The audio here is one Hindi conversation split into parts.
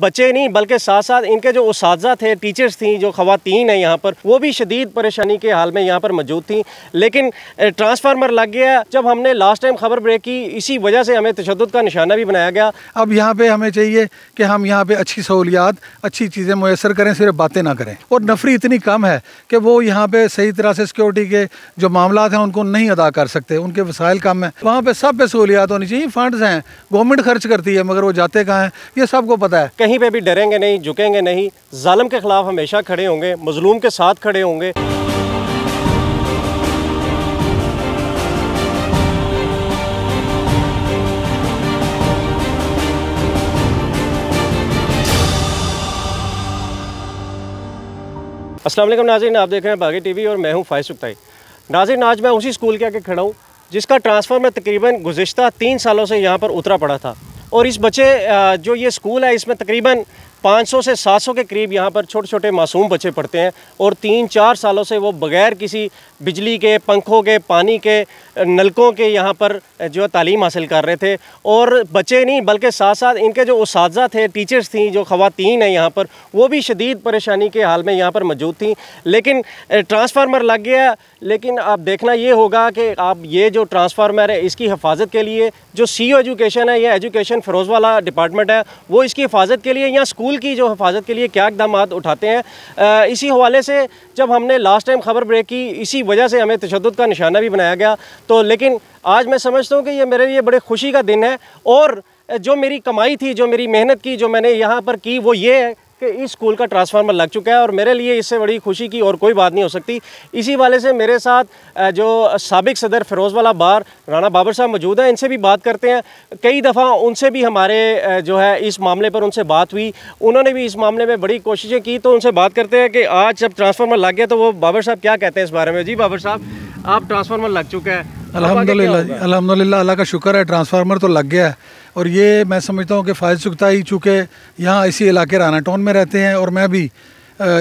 बच्चे नहीं बल्कि साथ साथ इनके जो उस थे टीचर्स थी जो खातन हैं यहाँ पर वो भी शदीद परेशानी के हाल में यहाँ पर मौजूद थी लेकिन ट्रांसफार्मर लग गया जब हमने लास्ट टाइम खबर ब्रेक की इसी वजह से हमें तशद का निशाना भी बनाया गया अब यहाँ पर हमें चाहिए कि हम यहाँ पर अच्छी सहूलियात अच्छी चीज़ें मैसर करें सिर्फ बातें ना करें और नफरी इतनी कम है कि वो यहाँ पर सही तरह से सिक्योरिटी के जो मामला हैं उनको नहीं अदा कर सकते उनके वसायल कम हैं वहाँ पर सब पे सहूलियात होनी चाहिए फंडस हैं गवर्नमेंट खर्च करती है मगर वो जाते कहाँ हैं ये सबको पता है कहीं पे भी डरेंगे नहीं झुकेंगे नहीं जालम के ख़िलाफ़ हमेशा खड़े होंगे मजलूम के साथ खड़े होंगे असलम नाजिन आप देख रहे हैं बागी टीवी और मैं हूं फायस सुखताई नाजिन आज मैं उसी स्कूल के आगे खड़ा हूँ जिसका ट्रांसफ़र मैं तकरीबन गुजशत तीन सालों से यहाँ पर उतरा पड़ा था और इस बच्चे जो ये स्कूल है इसमें तकरीबन 500 से 700 के करीब यहाँ पर छोटे छोटे मासूम बच्चे पढ़ते हैं और तीन चार सालों से वो बग़ैर किसी बिजली के पंखों के पानी के नलकों के यहाँ पर जो तालीम हासिल कर रहे थे और बच्चे नहीं बल्कि साथ साथ इनके जो उस थे टीचर्स थी जो ख़वातीन हैं यहाँ पर वो भी शदीद परेशानी के हाल में यहाँ पर मौजूद थी लेकिन ट्रांसफार्मर लग गया लेकिन आप देखना ये होगा कि आप ये जो ट्रांसफार्मर है इसकी हिफाजत के लिए जो सी एजुकेशन है या एजुकेशन फ़रोज़ वाला डिपार्टमेंट है वो इसकी हिफाजत के लिए या स्कूल की जो हिफाजत के लिए क्या इकदाम उठाते हैं इसी हवाले से जब हमने लास्ट टाइम खबर ब्रेक की इसी वजह से हमें तशद का निशाना भी बनाया गया तो लेकिन आज मैं समझता हूँ कि ये मेरे लिए बड़े खुशी का दिन है और जो मेरी कमाई थी जो मेरी मेहनत की जो मैंने यहाँ पर की वो ये है कि इस स्कूल का ट्रांसफार्मर लग चुका है और मेरे लिए इससे बड़ी खुशी की और कोई बात नहीं हो सकती इसी वाले से मेरे साथ जो सबक सदर फिरोज़ वाला बार राना बाबर साहब मौजूद हैं इनसे भी बात करते हैं कई दफ़ा उनसे भी हमारे जो है इस मामले पर उनसे बात हुई उन्होंने भी इस मामले में बड़ी कोशिशें की तो उनसे बात करते हैं कि आज जब ट्रांसफार्मर लग गया तो वो बाबर साहब क्या कहते हैं इस बारे में जी बाबर साहब आप ट्रांसफार्मर लग चुका है अलहमदिल्ला अलहमदिल्ला अल्लाह का शुक्र है ट्रांसफार्मर तो लग गया है और ये मैं समझता हूँ कि फायद ही चूँकि यहाँ इसी इलाके राना टाउन में रहते हैं और मैं भी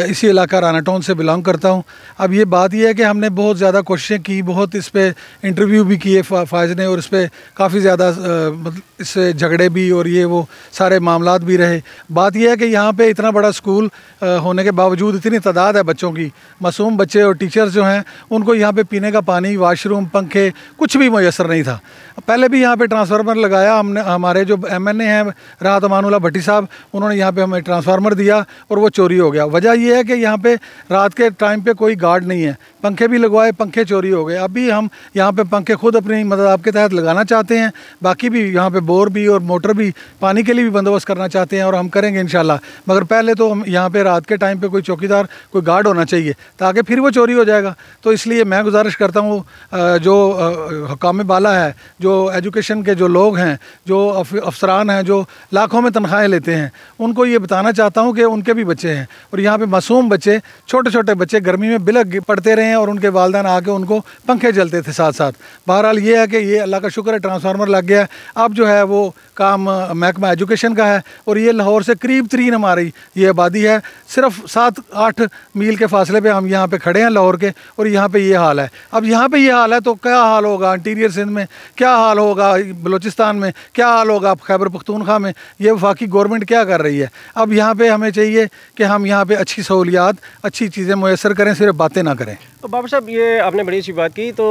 इसी इलाका राना टाउन से बिलोंग करता हूँ अब ये बात यह है कि हमने बहुत ज़्यादा कोशिशें की बहुत इस पर इंटरव्यू भी किए फायज ने और इस पर काफ़ी ज़्यादा मतलब इससे झगड़े भी और ये वो सारे मामला भी रहे बात यह है कि यहाँ पर इतना बड़ा स्कूल होने के बावजूद इतनी तादाद है बच्चों की मासूम बच्चे और टीचर्स जो हैं उनको यहाँ पर पीने का पानी वाशरूम पंखे कुछ भी मैसर नहीं था पहले भी यहाँ पर ट्रांसफार्मर लगाया हमने हमारे जो एम एन ए हैं राहत अमानुल्ला भट्टी साहब उन्होंने यहाँ पर हमें ट्रांसफार्मर दिया और वो चोरी हो गया वजह वजह यह है कि यहाँ पे रात के टाइम पे कोई गार्ड नहीं है पंखे भी लगवाए पंखे चोरी हो गए अभी हम यहाँ पे पंखे खुद अपनी मदद आपके तहत लगाना चाहते हैं बाकी भी यहाँ पे बोर भी और मोटर भी पानी के लिए भी बंदोबस्त करना चाहते हैं और हम करेंगे इन मगर पहले तो हम यहाँ पर रात के टाइम पर कोई चौकीदार कोई गार्ड होना चाहिए ताकि फिर वो चोरी हो जाएगा तो इसलिए मैं गुजारिश करता हूँ जो हकाम बाला है जो एजुकेशन के जो लोग हैं जो अफसरान हैं जो लाखों में तनख्वाहें लेते हैं उनको ये बताना चाहता हूँ कि उनके भी बच्चे हैं और यहाँ पे मासूम बच्चे छोटे छोटे बच्चे गर्मी में बिलक पड़ते रहे हैं और उनके वालदान आके उनको पंखे जलते थे साथ साथ बहरहाल ये है कि ये अल्लाह का शुक्र है ट्रांसफार्मर लग गया अब जो है वो काम महकमा एजुकेशन का है और ये लाहौर से करीब तरीन हमारी ये आबादी है सिर्फ सात आठ मील के फासले पर हम यहाँ पर खड़े हैं लाहौर के और यहाँ पर ये हाल है अब यहाँ पर ये हाल है तो क्या हाल होगा इंटीरियर सिंध में क्या हाल होगा बलोचिस्तान में क्या हाल होगा खैबर पख्तूनखा में ये वफाकी गवर्नमेंट क्या कर रही है अब यहाँ पर हमें चाहिए कि हम यहाँ पर अच्छी सहूलियात अच्छी चीज़ें मैसर करें सिर्फ बातें ना करें तो बाबा साहब ये आपने बड़ी अच्छी बात की तो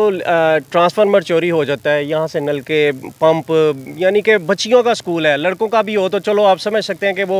ट्रांसफार्मर चोरी हो जाता है यहाँ से नल के पंप यानी कि बच्चियों का स्कूल है लड़कों का भी हो तो चलो आप समझ सकते हैं कि वो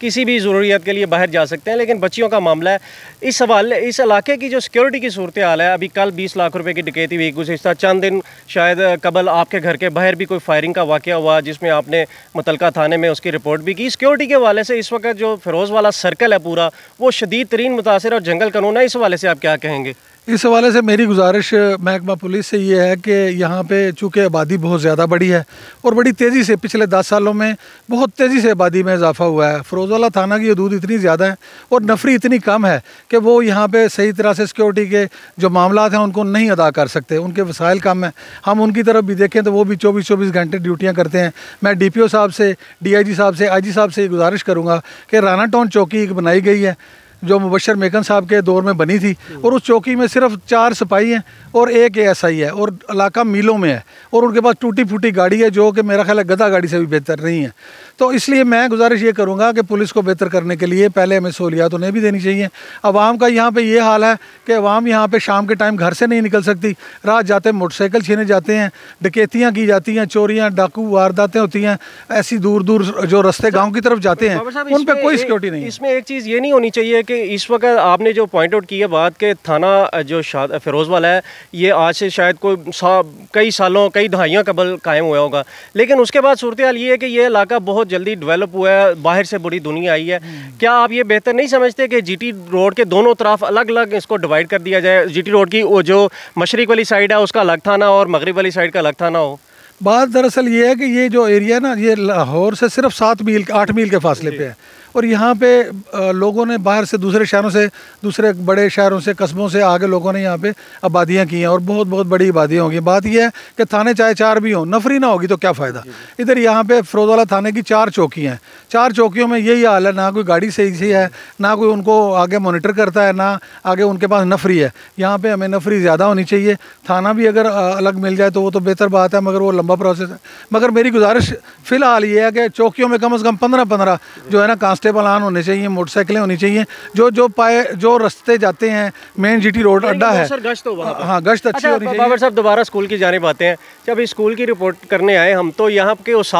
किसी भी ज़रूरियात के लिए बाहर जा सकते हैं लेकिन बच्चियों का मामला है इस सवाल इस इलाके की जो सिक्योरिटी की सूरत हाल है अभी कल बीस लाख रुपये की डिकेती हुई गुजशत चंद दिन शायद कबल आपके घर के बाहर भी कोई फायरिंग का वाक़ हुआ जिसमें आपने मुतलका थाने में उसकी रिपोर्ट भी की सिक्योरिटी के हवाले से इस वक्त जो फिरोज़ वाला सर्कल है पूरा वो शदीद तरीन मुतासर और जंगल कानून है इस हवाले से आप क्या कहेंगे इस हवाले से मेरी गुजारिश महकमा पुलिस से ये है कि यहाँ पे चूँकि आबादी बहुत ज़्यादा बड़ी है और बड़ी तेज़ी से पिछले दस सालों में बहुत तेज़ी से आबादी में इजाफा हुआ है फ़रोज़वाला थाना की हदूद इतनी ज़्यादा है और नफरी इतनी कम है कि वो यहाँ पे सही तरह से सिक्योरिटी के जो मामला हैं उनको नहीं अदा कर सकते उनके वसायल कम हैं हम उनकी तरफ भी देखें तो वो भी चौबीस चौबीस घंटे ड्यूटियाँ करते हैं मैं डी पी ओ साहब से डी आई जी साहब से आई जी साहब से गुजारिश करूँगा कि राना टाउन चौकी एक बनाई गई है जो मुबशर मेकन साहब के दौर में बनी थी और उस चौकी में सिर्फ चार सिपाही हैं और एक ए एस आई है और इलाका मीलों में है और उनके पास टूटी फूटी गाड़ी है जो कि मेरा ख्याल है गदा गाड़ी से भी बेहतर नहीं है तो इसलिए मैं गुजारिश ये करूँगा कि पुलिस को बेहतर करने के लिए पहले हमें सहूलियात उन्हें भी देनी चाहिए आवाम का यहाँ पर ये हाल है कि आवाम यहाँ पर शाम के टाइम घर से नहीं निकल सकती रात जाते मोटरसाइकिल छीने जाते हैं डकैतियाँ की जाती हैं चोरियाँ डाकू वारदातें होती हैं ऐसी दूर दूर जो रस्ते गाँव की तरफ जाते हैं उन पर कोई सिक्योरिटी नहीं इसमें एक चीज़ ये नहीं होनी चाहिए कि कि इस वक्त आपने जो पॉइंट आउट की है बात के थाना जो फिरोजवाला है ये आज से शायद कोई सा, कई सालों कई दहाइयाँ कबल कायम हुआ होगा लेकिन उसके बाद सूरत हाल ये है कि ये इलाका बहुत जल्दी डेवलप हुआ है बाहर से बुरी दुनिया आई है हम्म। क्या आप ये बेहतर नहीं समझते कि जी रोड के दोनों तरफ अलग अलग इसको डिवाइड कर दिया जाए जी रोड की वो जो मशरक़ वाली साइड है उसका अलग थाना और मगरब वाली साइड का अलग थाना हो बात दरअसल ये है कि ये जो एरिया ना ये लाहौर से सिर्फ सात मील आठ मील के फासले पे है और यहाँ पे लोगों ने बाहर से दूसरे शहरों से दूसरे बड़े शहरों से कस्बों से आगे लोगों ने यहाँ पे आबादियाँ की हैं और बहुत बहुत बड़ी आबादियाँ होंगी बात यह है कि थाने चाहे चार भी हों नफरी ना होगी तो क्या फ़ायदा इधर यहाँ पे फिरोजाला थाने की चार चौकियाँ हैं चार चौकियों में यही हाल है ना कोई गाड़ी सही सही है ना कोई उनको आगे मोनिटर करता है ना आगे उनके पास नफरी है यहाँ पर हमें नफरी ज़्यादा होनी चाहिए थाना भी अगर अलग मिल जाए तो वो तो बेहतर बात है मगर वो लंबा लंबा प्रोसेस है मगर मेरी गुजारिश फ़िलहाल ये है कि चौकियों में कम से कम पंद्रह पंद्रह जो है ना कांस्टेबल आन होने चाहिए मोटरसाइकिलें होनी चाहिए जो जो पाए जो रस्ते जाते हैं मेन जीटी रोड अड्डा है गश्त हो हाँ गश्त अच्छी अच्छा, होनी चाहिए साहब दोबारा स्कूल की जाने पाते हैं जब स्कूल की रिपोर्ट करने आए हम तो यहाँ के उस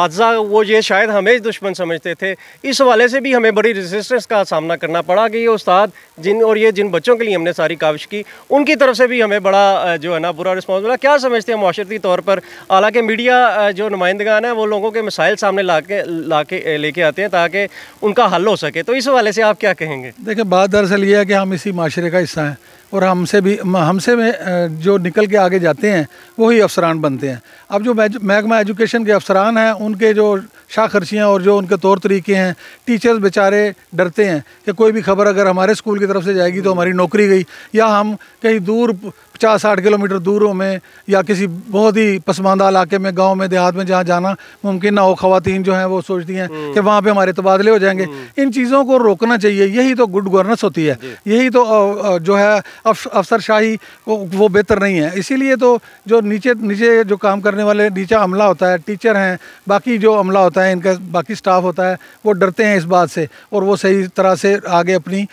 वो ये शायद हमें दुश्मन समझते थे इस वाले से भी हमें बड़ी रेजिस्टेंस का सामना करना पड़ा कि ये उस्ताद जिन और ये जिन बच्चों के लिए हमने सारी काविश की उनकी तरफ से भी हमें बड़ा जो है ना बुरा रिस्पॉन्स मिला क्या समझते हैं माशरती तौर पर हालांकि मीडिया मीडिया uh, जो नुमाइंदगान है वो लोगों के मसाइल सामने ला के ला के uh, लेके आते हैं ताकि उनका हल हो सके तो इस हवाले से आप क्या कहेंगे देखिए बात दरअसल ये है कि हम इसी माशरे का हिस्सा हैं और हमसे भी हमसे में uh, जो निकल के आगे जाते हैं वही अफसरान बनते हैं अब जो महकमा एजुकेशन के अफसरान हैं उनके जो शाखर्चियाँ और जो उनके तौर तरीके हैं टीचर्स बेचारे डरते हैं कि कोई भी खबर अगर हमारे स्कूल की तरफ से जाएगी तो हमारी नौकरी गई या हम कहीं दूर पचास साठ किलोमीटर दूरों में या किसी बहुत ही पसमानदा इलाके में गांव में देहात में जहाँ जाना मुमकिन ना हो खातन जो हैं वो सोचती हैं हम्म। कि वहाँ पे हमारे तबादले हो जाएंगे हम्म। इन चीज़ों को रोकना चाहिए यही तो गुड गवर्नेंस होती है यही तो जो है अफसरशाही वो बेहतर नहीं है इसीलिए तो जो नीचे नीचे जो काम करने वाले नीचा अमला होता है टीचर हैं बाकी जो अमला होता है होता है इनका बाकी स्टाफ होता है वो डरते हैं इस बात से और वो सही तरह से आगे अपनी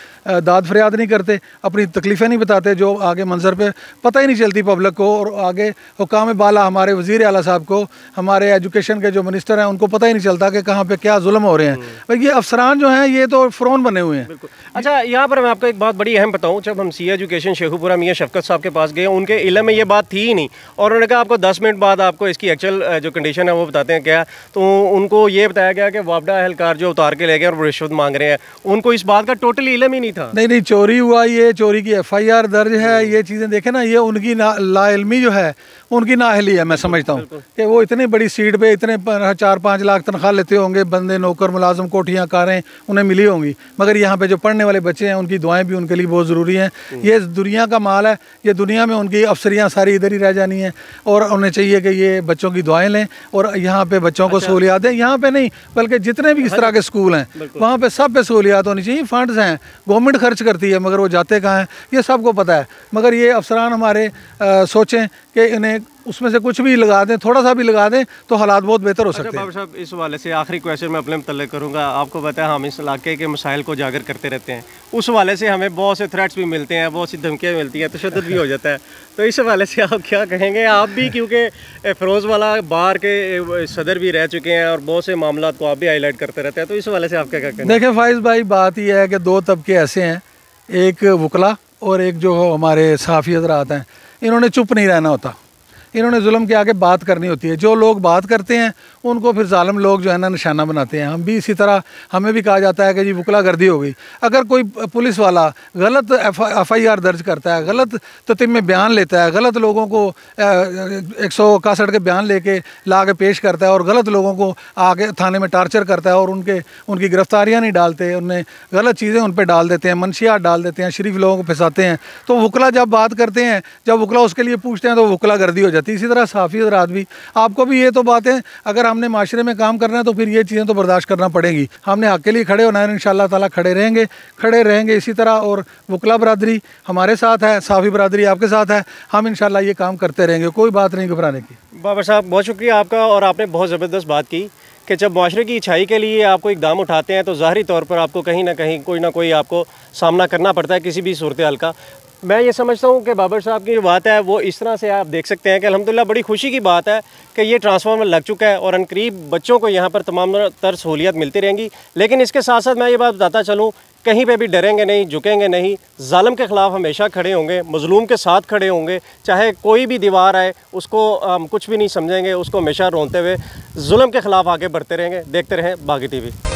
दाद फरियाद नहीं करते अपनी तकलीफ़ें नहीं बताते जो आगे मंजर पर पता ही नहीं चलती पब्लिक को और आगे हुकाम बाला हमारे वज़ी अला साहब को हमारे एजुकेशन के जो मिनिस्टर हैं उनको पता ही नहीं चलता कि कहाँ पर क्या जुल्म हो रहे हैं हम्म। भाई ये अफसरान जो हैं ये तो फ़्रोन बने हुए हैं अच्छा यहाँ पर मैं आपको एक बात बड़ी अहम बताऊँ जब हम सी एजुकेशन शेखुपुरा मियाँ शफकत साहब के पास गए उनके इलम में ये बात थी ही नहीं और उन्होंने कहा आपको दस मिनट बाद आपको इसकी एक्चुअल जो कंडीशन है वो बताते हैं क्या तो उन उनको ये बताया गया कि वापडा अहलकार जो उतार के ले गए और रिश्वत मांग रहे हैं उनको इस बात का टोटली इलम ही नहीं था नहीं नहीं चोरी हुआ ये चोरी की एफ आई आर दर्ज है हम्म। ये चीज़ें देखें ना ये उनकी लाइलमी जो है उनकी नाहली है मैं समझता हूँ कि वो इतनी बड़ी सीट पर इतने चार पाँच लाख तनख्वाह लेते होंगे बंदे नौकर मुलाजम कोठियाँ कारें उन्हें मिली होंगी मगर यहाँ पर जो पढ़ने वाले बच्चे हैं उनकी दुआएँ भी उनके लिए बहुत ज़रूरी हैं हम्म। ये दुनिया का माल है ये दुनिया में उनकी अफसरियाँ सारी इधर ही रह जानी है और उन्हें चाहिए कि ये बच्चों की दुआएँ लें और यहाँ पर बच्चों को अच्छा। सहूलियात दें यहाँ पे नहीं बल्कि जितने भी इस हाँ तरह के स्कूल हैं वहाँ पे सब पे सहूलियात होनी चाहिए फंड्स हैं गवर्नमेंट खर्च करती है मगर वो जाते कहाँ हैं ये सबको पता है मगर ये अफसरान हमारे आ, सोचें कि इन्हें उसमें से कुछ भी लगा दें थोड़ा सा भी लगा दें तो हालात बहुत बेहतर हो अच्छा, सकते हैं साहब इस वाले से आखिरी क्वेश्चन मैं अपने मुतल करूँगा आपको पता है हम इस इलाके के मसाइल को उजागर करते रहते हैं उस वाले से हमें बहुत से थ्रेट्स भी मिलते हैं बहुत सी धमकियाँ मिलती हैं तशद भी हो जाता है तो इस हवाले से आप क्या कहेंगे आप भी क्योंकि फ़िरोज़ वाला बाहर के सदर भी रह चुके हैं और बहुत से मामला को आप भी हाईलाइट करते रहते हैं तो इस हवाले से आप क्या कहेंगे देखें फाइज भाई बात यह है कि दो तबके ऐसे हैं एक वकला और एक जो हमारे साफ़ी हजरात हैं इन्होंने चुप नहीं रहना होता इन्होंने जुल्म के आगे बात करनी होती है जो लोग बात करते हैं उनको फिर ालम लोग जो है ना निशाना बनाते हैं हम भी इसी तरह हमें भी कहा जाता है कि जी वकला गर्दी हो गई अगर कोई पुलिस वाला गलत एफ आई आर दर्ज करता है गलत ततिम में बयान लेता है गलत लोगों को एक सौ इकसठ के बयान लेके ला के पेश करता है और गलत लोगों को आगे थाने में टार्चर करता है और उनके उनकी गिरफ्तारियाँ नहीं डालते उन्हें गलत चीज़ें उन पर डाल देते हैं मनशियात डाल देते हैं शरीफ लोगों को फंसाते हैं तो वकला जब बात करते हैं जब वकला उसके लिए पूछते हैं तो वकला गर्दी हो जाती जाती है इसी तरह साफ़ी और आदमी आपको भी ये तो बातें अगर हमने माशरे में काम करना है तो फिर ये चीज़ें तो बर्दाश्त करना पड़ेगी हमने हक के लिए खड़े होना है इन ताला खड़े रहेंगे खड़े रहेंगे इसी तरह और वकला बरदरी हमारे साथ है साफ़ी बरदरी आपके साथ है हम इन ये काम करते रहेंगे कोई बात नहीं घबराने की बाबा साहब बहुत शुक्रिया आपका और आपने बहुत ज़बरदस्त बात की कि जब माशरे की अच्छाई के लिए आपको इकदाम उठाते हैं तो ज़ाहरी तौर पर आपको कहीं ना कहीं कोई ना कोई आपको सामना करना पड़ता है किसी भी सूरत का मैं ये समझता हूँ कि बाबर साहब की जो बात है वो इस तरह से आप देख सकते हैं कि अलहमदिल्ला बड़ी खुशी की बात है कि ये ट्रांसफार्मर लग चुका है और अनकरीब बच्चों को यहाँ पर तमाम तर सहूलियत मिलती रहेंगी लेकिन इसके साथ साथ मैं ये बात बताता चलूँ कहीं पे भी डरेंगे नहीं झुकेंगे नहीं ालम के ख़िलाफ़ हमेशा खड़े होंगे मजलूम के साथ खड़े होंगे चाहे कोई भी दीवार आए उसको हम कुछ भी नहीं समझेंगे उसको हमेशा रोनते हुए जुल्म के ख़िलाफ़ आगे बढ़ते रहेंगे देखते रहें बागी वी